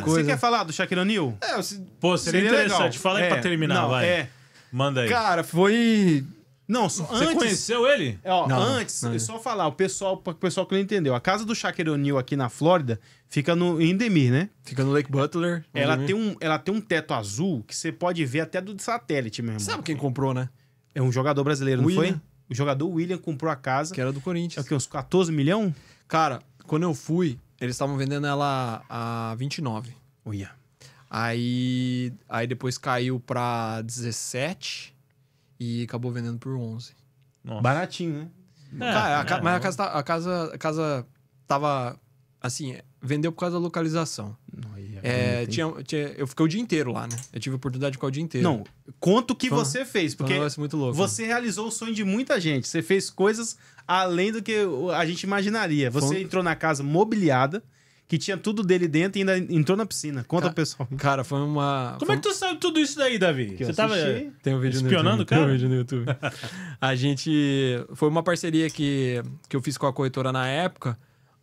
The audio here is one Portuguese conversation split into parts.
Coisa. Você quer falar do Shaquille O'Neal? É, eu, se... Pô, seria, seria interessante. Legal. Fala aí é, pra terminar, não, vai. É. Manda aí. Cara, foi. Não, só Você antes... conheceu ele? É, ó, não, antes, não. só falar, o pessoal, o pessoal que não entendeu. A casa do Shaquille O'Neal aqui na Flórida fica no em né? Fica no Lake Butler. Ela tem, um, ela tem um teto azul que você pode ver até do satélite mesmo. Sabe quem comprou, né? É um jogador brasileiro, William. não foi? O jogador William comprou a casa. Que era do Corinthians. É o quê? Uns 14 milhões? Cara, quando eu fui, eles estavam vendendo ela a 29. Uia. Aí, aí depois caiu pra 17 e acabou vendendo por 11. Nossa. Baratinho, né? É, Cara, a, é, mas a é. casa, tá, a, casa, a casa tava assim, é, vendeu por causa da localização. Não, é, é tinha, tinha, eu fiquei o dia inteiro lá, né? Eu tive a oportunidade de ficar o dia inteiro. Não, conta o que você fez, porque um muito louco, né? você né? realizou o sonho de muita gente. Você fez coisas além do que a gente imaginaria. Você entrou na casa mobiliada, que tinha tudo dele dentro e ainda entrou na piscina. Conta Ca pessoal. Cara, foi uma. Como é foi... é que tu sabe tudo isso daí, Davi? Que você tava Tem um vídeo espionando, no YouTube, cara? Tem um vídeo no YouTube. a gente. Foi uma parceria que, que eu fiz com a corretora na época a...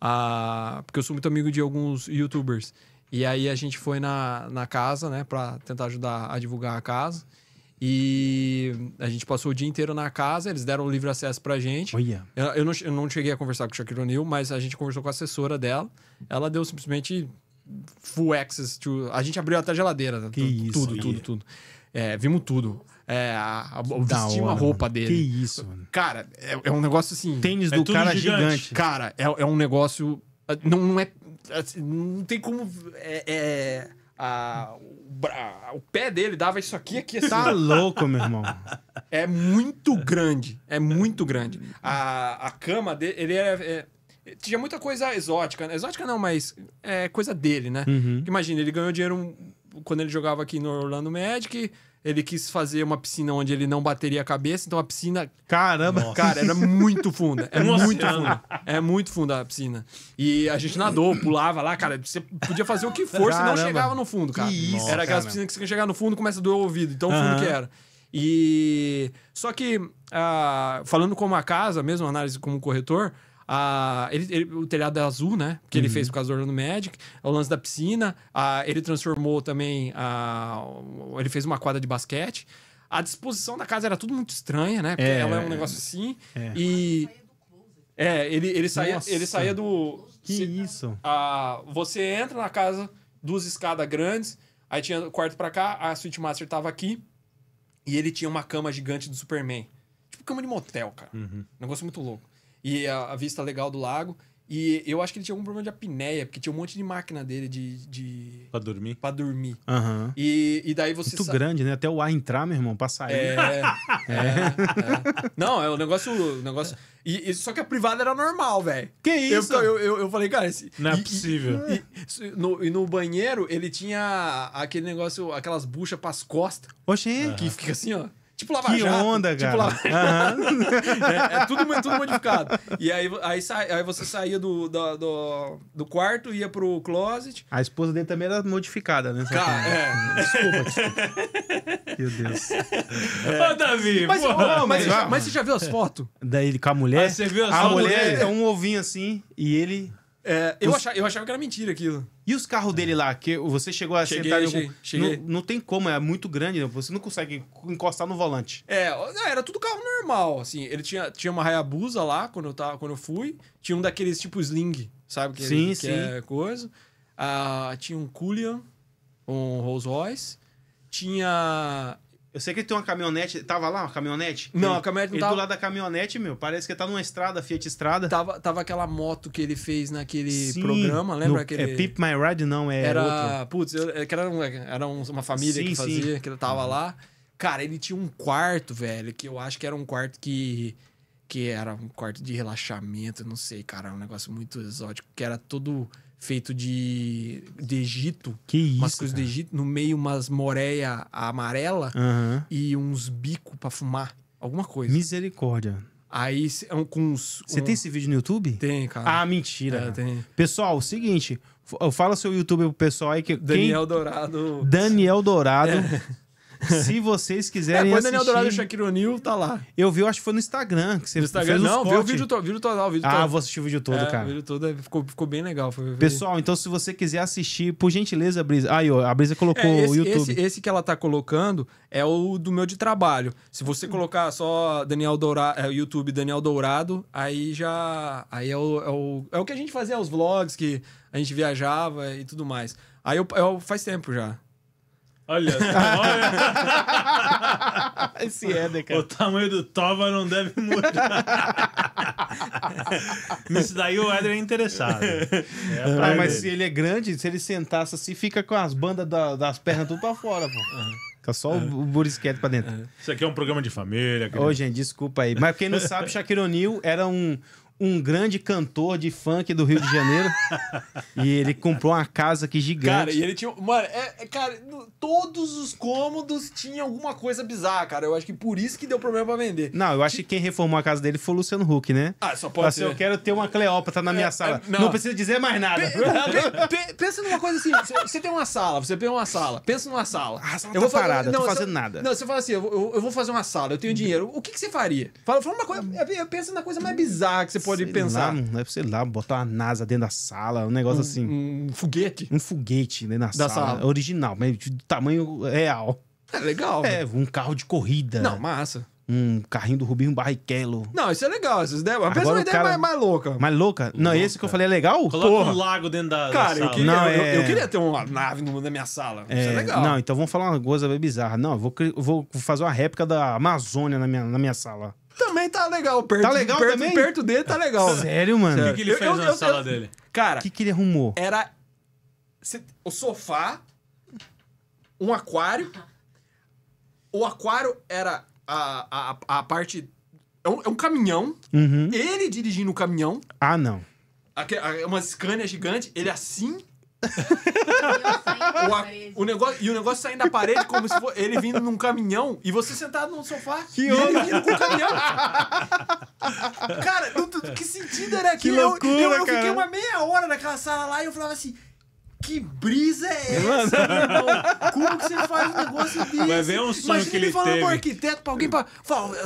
Ah, porque eu sou muito amigo de alguns youtubers. E aí a gente foi na, na casa, né, pra tentar ajudar a divulgar a casa. E a gente passou o dia inteiro na casa, eles deram livre acesso pra gente. Eu, eu, não, eu não cheguei a conversar com o Shaquille O'Neal, mas a gente conversou com a assessora dela. Ela deu simplesmente full access to. A gente abriu até a geladeira, né? Que tudo, isso, tudo, tudo, tudo, é, vimos tudo. É, a, a, a roupa mano. dele. Que isso, mano. Cara, é, é um negócio assim. Tênis é do cara gigante. gigante. Cara, é, é um negócio. Ah, não, não é. Assim, não tem como. É. é a, o, pé dele dava isso aqui, aqui, assim. Tá louco, meu irmão. É muito grande. É muito grande. A, a cama dele. Ele é, é tinha muita coisa exótica. Né? Exótica não, mas é coisa dele, né? Uhum. Imagina, ele ganhou dinheiro quando ele jogava aqui no Orlando Magic. Ele quis fazer uma piscina onde ele não bateria a cabeça, então a piscina. Caramba! Nossa. Cara, era muito funda. É muito funda. É muito funda a piscina. E a gente nadou, pulava lá, cara. Você podia fazer o que for, se não chegava no fundo, cara. Que isso, era aquelas piscinas que você chegar no fundo começa a doer o ouvido, então uhum. fundo que era. E. Só que, ah, falando como a casa, mesmo análise como corretor, a, ele, ele, o telhado é azul, né? Que uhum. ele fez por causa do Orlando Magic. É o lance da piscina. A, ele transformou também. A, ele fez uma quadra de basquete. A disposição da casa era tudo muito estranha, né? Porque é, ela é um negócio é. assim. É. E. É, ele, ele, saía, ele saía do. Que se, isso? A, você entra na casa, duas escadas grandes, aí tinha o quarto para cá, a Suite Master tava aqui, e ele tinha uma cama gigante do Superman. Tipo cama de motel, cara. Uhum. Negócio muito louco e a, a, vista legal do lago. E eu acho que ele tinha algum problema de apneia, porque tinha um monte de máquina dele de. de... Pra dormir. Pra dormir. Uhum. E, e daí você. Muito sa... grande, né? Até o ar entrar, meu irmão, pra sair É, é, é. Não, é o um negócio. Um negócio... E, e, só que a privada era normal, velho. Que isso? Eu, eu, eu, eu, falei, cara, esse, não é e, é possível. E, e no, no, banheiro ele tinha aquele negócio, aquelas buchas pras costas. Oxê. Que fica assim, ó. Tipo Lava que Jato. onda, tipo, cara. Tipo lava... Uhum. é, é, tudo, tudo modificado. E aí, aí, sa... aí você saía do, do, do, do, quarto, ia pro closet. A esposa dele também era modificada, né? Cara, é. Desculpa, desculpa. Meu Deus. É. Ô, Davi, mas, mas, mas, já, mas, você já viu as fotos? Daí ele com a mulher. Ah, você viu as a fotos? A mulher é. é um ovinho assim e ele é, eu, os... achava, eu achava que era mentira aquilo. E os carros dele lá, que você chegou a cheguei, sentar em algum... cheguei. Não, não, tem como, é muito grande, né? você não consegue encostar no volante. É, era tudo carro normal, assim. Ele tinha, tinha uma Hayabusa lá quando eu, tava, quando eu fui, tinha um daqueles tipo Sling, sabe? Que, sim, ele, sim. Que é coisa. Ah, tinha um Coolian, um Rolls Royce, tinha eu sei que ele tem uma caminhonete. Tava lá uma caminhonete? Não, ele, a caminhonete não ele tava. do lado da caminhonete, meu. Parece que tá numa estrada, Fiat Estrada. Tava, tava aquela moto que ele fez naquele Sim, programa, lembra? No, é aquele... É Pip My Ride, não, é. Era. Outra. Putz, é era, é, era uma família sim, que fazia, que ele tava lá. Cara, ele tinha um quarto, velho, que eu acho que era um quarto que. Que era um quarto de relaxamento, não sei, cara. Um negócio muito exótico, que era todo feito de, de Egito. Que isso? Umas coisas cara. Egito, no meio umas moreia amarela uhum. e uns bico para fumar. Alguma coisa. Misericórdia. Aí é com uns. Você um... tem esse vídeo no YouTube? Tem, cara. Ah, mentira. É, tem. Pessoal, é o seguinte. Fala seu YouTube pro pessoal aí que. Daniel quem... Dourado. Daniel Dourado. É. Se vocês quiserem. É, quando Daniel Dourado e Shaquille O'Neal, tá lá. Eu vi, eu acho que foi no Instagram. Que você no Instagram, fez não, vi o vídeo, to, vídeo total. Vídeo ah, total. vou assistir o vídeo todo, é, cara. O vídeo todo é, ficou, ficou bem legal. Foi, foi... Pessoal, então se você quiser assistir, por gentileza, Brisa. Aí, ó, a Brisa colocou é, esse, o YouTube. Esse, esse, que ela tá colocando é o do meu de trabalho. Se você colocar só Daniel Dourado, é, YouTube Daniel Dourado, aí já. Aí é o, é o, é o que a gente fazia, os vlogs que a gente viajava e tudo mais. Aí eu, eu faz tempo já. Olha só. Esse Éder, né, cara. O tamanho do Tova não deve mudar. Nisso daí o Éder é interessado. É ah, mas se ele é grande, se ele sentasse assim, fica com as bandas da, das pernas tudo pra fora, pô. Uhum. Fica só o burisquete pra dentro. Isso aqui é um programa de família. Ô, oh, gente, desculpa aí. Mas quem não sabe, Shaquille era um, um grande cantor de funk do Rio de Janeiro. e ele comprou uma casa aqui gigante. Cara, e ele tinha. Mano, é, é cara, todos os cômodos tinham alguma coisa bizarra, cara. Eu acho que por isso que deu problema pra vender. Não, eu acho que quem reformou a casa dele foi o Luciano Huck, né? Ah, só pode assim, ser. Eu quero ter uma Cleópatra na minha é, sala. É, não. não precisa dizer mais nada. Pe pensa numa coisa assim: você tem uma sala, você tem uma sala. Pensa numa sala. Ah, sala eu tá vou parada, fazer, não, tô fazendo nada. Não, você fala assim: eu, eu, eu, vou fazer uma sala, eu tenho dinheiro. O que, que você faria? Fala, fala uma coisa. Hum. É, é, pensa na coisa mais bizarra que você pode pode sei pensar. Lá, né, sei lá, botar uma NASA dentro da sala, um negócio um, assim. Um foguete. Um foguete dentro da, da sala, sala. Original, mas de tamanho real. É legal. É, né? um carro de corrida. Não, massa. Um carrinho do Rubinho Barrichello. Não, isso é legal, essas ideias. Mas pessoa ideia cara... mais, mais, louca. Mais louca? Não, louca. esse que eu falei é legal? Coloca Porra. um lago dentro da, cara, da sala. Eu queria, eu, é... eu, queria ter uma nave na minha sala. É... Isso é legal. Não, então vamos falar uma coisa bem bizarra. Não, eu vou, vou fazer uma réplica da Amazônia na minha, na minha sala. Também tá legal. Perto, tá legal perto, também? Perto dele tá legal. Sério, mano? O que, que, ele fez eu, na eu, sala dele? Cara... O que, que ele arrumou? Era o sofá, um aquário. O aquário era a, a, a parte... É um, é um caminhão. Uhum. Ele dirigindo o caminhão. Ah, não. é Uma Scania gigante. Ele assim... o, a, o negócio, e o negócio saindo da parede como se fosse ele vindo num caminhão e você sentado num sofá que e ele vindo com o caminhão. cara, não, que sentido era aquilo? Que eu, eu, eu fiquei uma meia hora naquela sala lá e eu falava assim. Que brisa é essa, irmão? Como que você faz um negócio desse? Mas é um sonho Imagina que ele, ele falando teve. pro arquiteto, pra alguém, pra... Fala,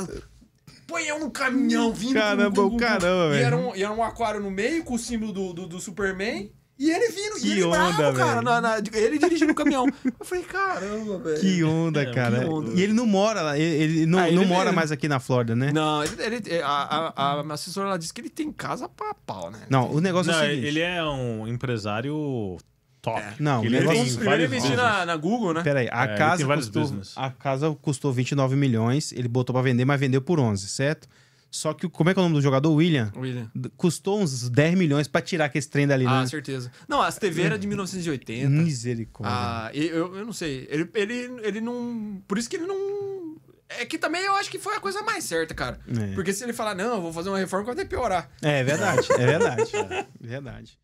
põe eu num caminhão vindo... Caramba, com, com, com, caramba, velho. E, um, era um aquário no meio com o símbolo do, do, do Superman... E ele vindo, que e ele onda, bravo, cara, na, na, ele dirigindo o caminhão. Eu falei, caramba, velho. Que onda, é, cara. Que onda. E ele não mora lá, ele, não, ah, ele, não mora ele, mais aqui na Flórida, né? Não, ele, é, a, a, a assessora disse que ele tem casa pra pau, né? Não, o negócio não, é o seguinte. Ele é um empresário top. É. Não, ele, é ele, tem, ele investiu na, na, Google, né? Peraí, a, é, casa custou, a casa custou 29 milhões, ele botou pra vender, mas vendeu por 11, certo? Só que, como é que é o nome do jogador? William. William. Custou uns 10 milhões para tirar aquele trem dali, né? Ah, certeza. Não, as TV era de 1980. Misericórdia. Ah, eu, eu não sei. Ele, ele, ele não... Por isso que ele não... É que também eu acho que foi a coisa mais certa, cara. É. Porque se ele falar, não, eu vou fazer uma reforma, vai até piorar. É, é verdade. É verdade. é verdade.